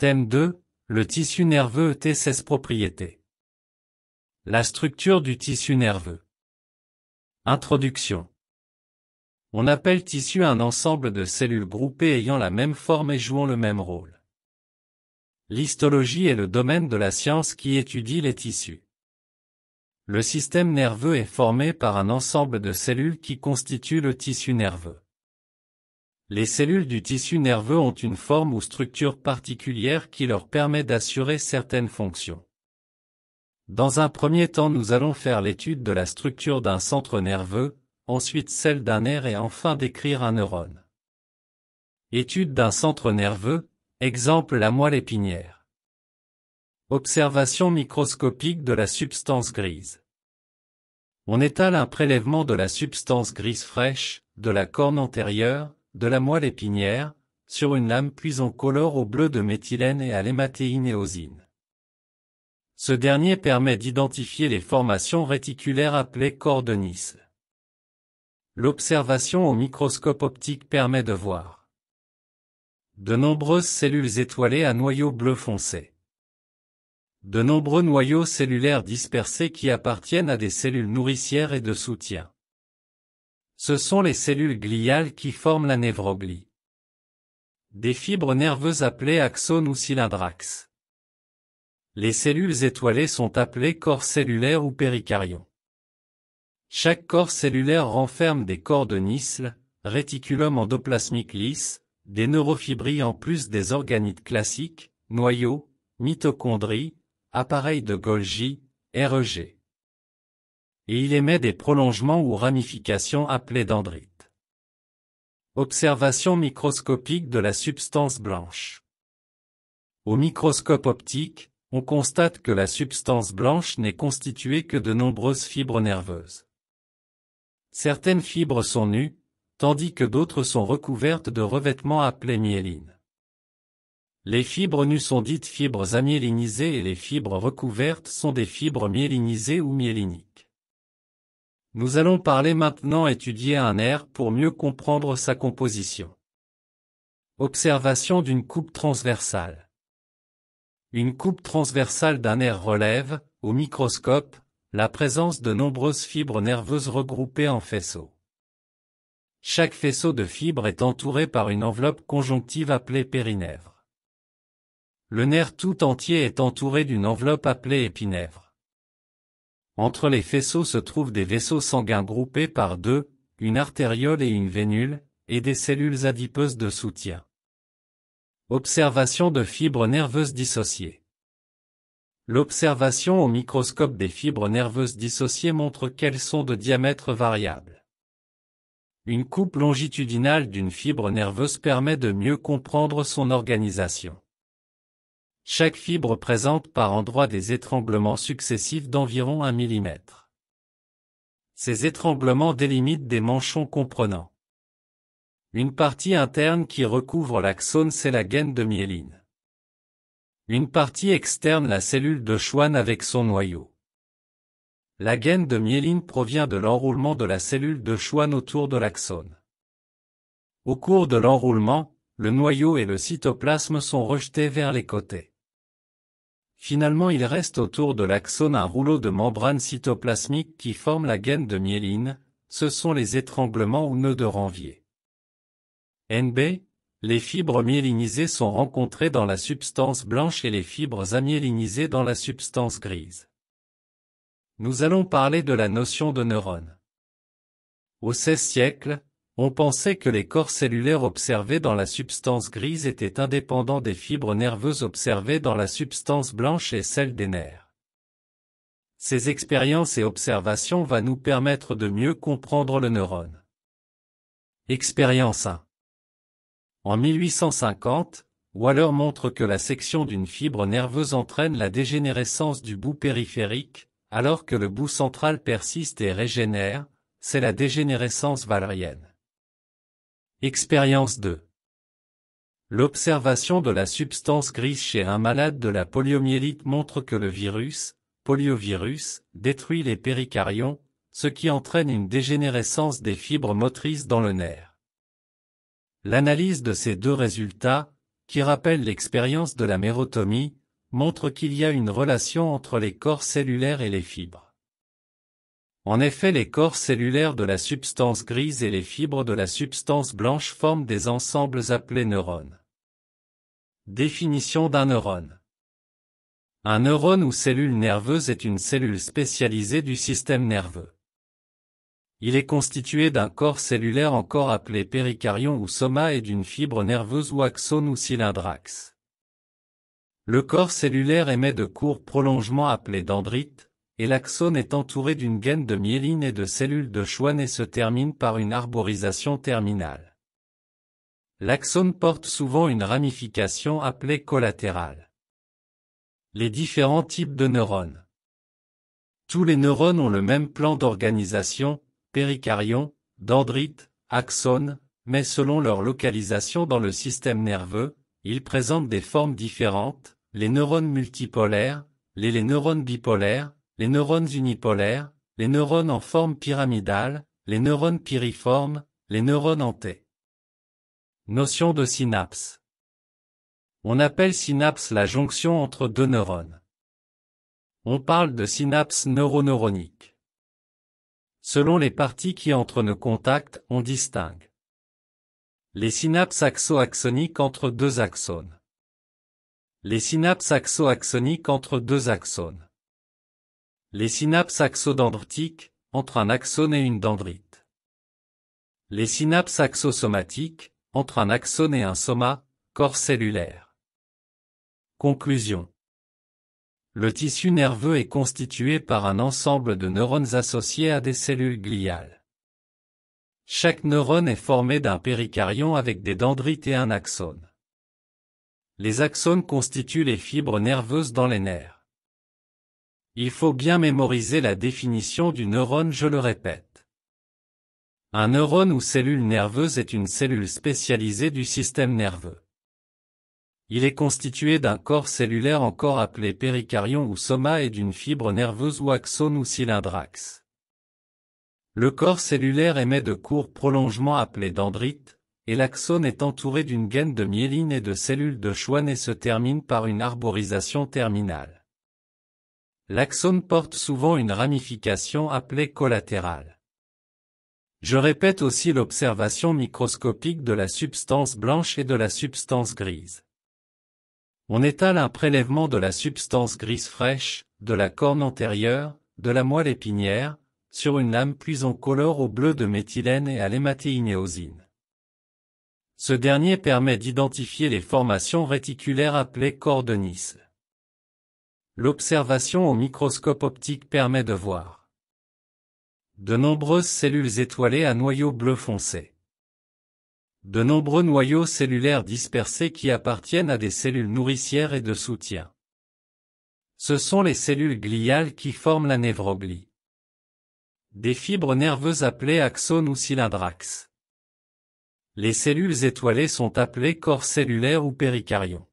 Thème 2. Le tissu nerveux et ses propriétés. La structure du tissu nerveux. Introduction. On appelle tissu un ensemble de cellules groupées ayant la même forme et jouant le même rôle. L'histologie est le domaine de la science qui étudie les tissus. Le système nerveux est formé par un ensemble de cellules qui constituent le tissu nerveux. Les cellules du tissu nerveux ont une forme ou structure particulière qui leur permet d'assurer certaines fonctions. Dans un premier temps nous allons faire l'étude de la structure d'un centre nerveux, ensuite celle d'un nerf et enfin décrire un neurone. Étude d'un centre nerveux, exemple la moelle épinière. Observation microscopique de la substance grise. On étale un prélèvement de la substance grise fraîche, de la corne antérieure, de la moelle épinière, sur une lame puis en colore au bleu de méthylène et à l'hématéine et osine. Ce dernier permet d'identifier les formations réticulaires appelées Nice. L'observation au microscope optique permet de voir de nombreuses cellules étoilées à noyaux bleu foncé. De nombreux noyaux cellulaires dispersés qui appartiennent à des cellules nourricières et de soutien. Ce sont les cellules gliales qui forment la névroglie. Des fibres nerveuses appelées axones ou cylindraxes. Les cellules étoilées sont appelées corps cellulaires ou péricarions. Chaque corps cellulaire renferme des corps de Nisle, réticulum endoplasmique lisse, des neurofibrilles en plus des organites classiques, noyaux, mitochondries, appareils de Golgi, REG et il émet des prolongements ou ramifications appelées dendrites. Observation microscopique de la substance blanche. Au microscope optique, on constate que la substance blanche n'est constituée que de nombreuses fibres nerveuses. Certaines fibres sont nues, tandis que d'autres sont recouvertes de revêtements appelés myéline. Les fibres nues sont dites fibres amyélinisées et les fibres recouvertes sont des fibres myélinisées ou myéliniques. Nous allons parler maintenant étudier un nerf pour mieux comprendre sa composition. Observation d'une coupe transversale. Une coupe transversale d'un air relève, au microscope, la présence de nombreuses fibres nerveuses regroupées en faisceaux. Chaque faisceau de fibres est entouré par une enveloppe conjonctive appelée périnèvre. Le nerf tout entier est entouré d'une enveloppe appelée épinèvre. Entre les faisceaux se trouvent des vaisseaux sanguins groupés par deux, une artériole et une vénule, et des cellules adipeuses de soutien. Observation de fibres nerveuses dissociées. L'observation au microscope des fibres nerveuses dissociées montre qu'elles sont de diamètre variable. Une coupe longitudinale d'une fibre nerveuse permet de mieux comprendre son organisation. Chaque fibre présente par endroit des étranglements successifs d'environ 1 mm. Ces étranglements délimitent des manchons comprenant une partie interne qui recouvre l'axone, c'est la gaine de myéline. Une partie externe, la cellule de Schwann avec son noyau. La gaine de myéline provient de l'enroulement de la cellule de Schwann autour de l'axone. Au cours de l'enroulement, le noyau et le cytoplasme sont rejetés vers les côtés. Finalement il reste autour de l'axone un rouleau de membrane cytoplasmique qui forme la gaine de myéline, ce sont les étranglements ou nœuds de ranvier. NB, les fibres myélinisées sont rencontrées dans la substance blanche et les fibres amyélinisées dans la substance grise. Nous allons parler de la notion de neurone. Au XVIe siècle, on pensait que les corps cellulaires observés dans la substance grise étaient indépendants des fibres nerveuses observées dans la substance blanche et celles des nerfs. Ces expériences et observations vont nous permettre de mieux comprendre le neurone. Expérience 1 En 1850, Waller montre que la section d'une fibre nerveuse entraîne la dégénérescence du bout périphérique, alors que le bout central persiste et régénère, c'est la dégénérescence valérienne. Expérience 2 L'observation de la substance grise chez un malade de la poliomyélite montre que le virus, poliovirus, détruit les péricarions, ce qui entraîne une dégénérescence des fibres motrices dans le nerf. L'analyse de ces deux résultats, qui rappellent l'expérience de la mérotomie, montre qu'il y a une relation entre les corps cellulaires et les fibres. En effet les corps cellulaires de la substance grise et les fibres de la substance blanche forment des ensembles appelés neurones. Définition d'un neurone Un neurone ou cellule nerveuse est une cellule spécialisée du système nerveux. Il est constitué d'un corps cellulaire encore appelé péricarion ou soma et d'une fibre nerveuse ou axone ou cylindrax. Le corps cellulaire émet de courts prolongements appelés dendrites, et l'axone est entouré d'une gaine de myéline et de cellules de Schwann et se termine par une arborisation terminale. L'axone porte souvent une ramification appelée collatérale. Les différents types de neurones. Tous les neurones ont le même plan d'organisation, péricaryon, dendrite, axone, mais selon leur localisation dans le système nerveux, ils présentent des formes différentes, les neurones multipolaires, les neurones bipolaires, les neurones unipolaires, les neurones en forme pyramidale, les neurones piriformes, les neurones T. Notion de synapse. On appelle synapse la jonction entre deux neurones. On parle de synapse neuroneuronique. Selon les parties qui entrent en contact, on distingue les synapses axo-axoniques entre deux axones. Les synapses axo-axoniques entre deux axones. Les synapses axodendritiques, entre un axone et une dendrite. Les synapses axosomatiques, entre un axone et un soma, corps cellulaire. Conclusion. Le tissu nerveux est constitué par un ensemble de neurones associés à des cellules gliales. Chaque neurone est formé d'un péricaryon avec des dendrites et un axone. Les axones constituent les fibres nerveuses dans les nerfs. Il faut bien mémoriser la définition du neurone, je le répète. Un neurone ou cellule nerveuse est une cellule spécialisée du système nerveux. Il est constitué d'un corps cellulaire encore appelé péricarion ou soma et d'une fibre nerveuse ou axone ou cylindrax. Le corps cellulaire émet de courts prolongements appelés dendrites, et l'axone est entouré d'une gaine de myéline et de cellules de Schwann et se termine par une arborisation terminale. L'axone porte souvent une ramification appelée collatérale. Je répète aussi l'observation microscopique de la substance blanche et de la substance grise. On étale un prélèvement de la substance grise fraîche, de la corne antérieure, de la moelle épinière, sur une lame puis en colore au bleu de méthylène et à l'hématéinéosine. Ce dernier permet d'identifier les formations réticulaires appelées cordonisses. L'observation au microscope optique permet de voir de nombreuses cellules étoilées à noyaux bleu foncé. De nombreux noyaux cellulaires dispersés qui appartiennent à des cellules nourricières et de soutien. Ce sont les cellules gliales qui forment la névroglie. Des fibres nerveuses appelées axones ou cylindraxes. Les cellules étoilées sont appelées corps cellulaires ou péricaryon.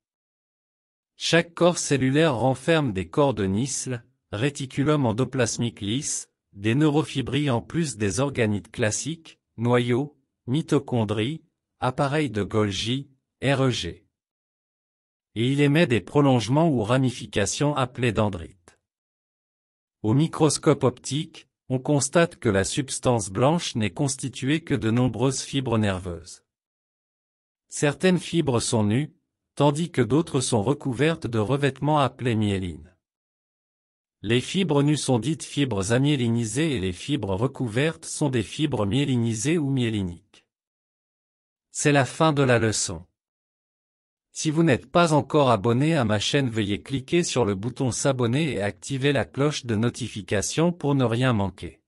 Chaque corps cellulaire renferme des corps de Nisle, réticulum endoplasmique lisse, des neurofibrilles en plus des organites classiques, noyaux, mitochondries, appareils de Golgi, REG. Et il émet des prolongements ou ramifications appelées dendrites. Au microscope optique, on constate que la substance blanche n'est constituée que de nombreuses fibres nerveuses. Certaines fibres sont nues, tandis que d'autres sont recouvertes de revêtements appelés myéline. Les fibres nues sont dites fibres amyélinisées et les fibres recouvertes sont des fibres myélinisées ou myéliniques. C'est la fin de la leçon. Si vous n'êtes pas encore abonné à ma chaîne, veuillez cliquer sur le bouton s'abonner et activer la cloche de notification pour ne rien manquer.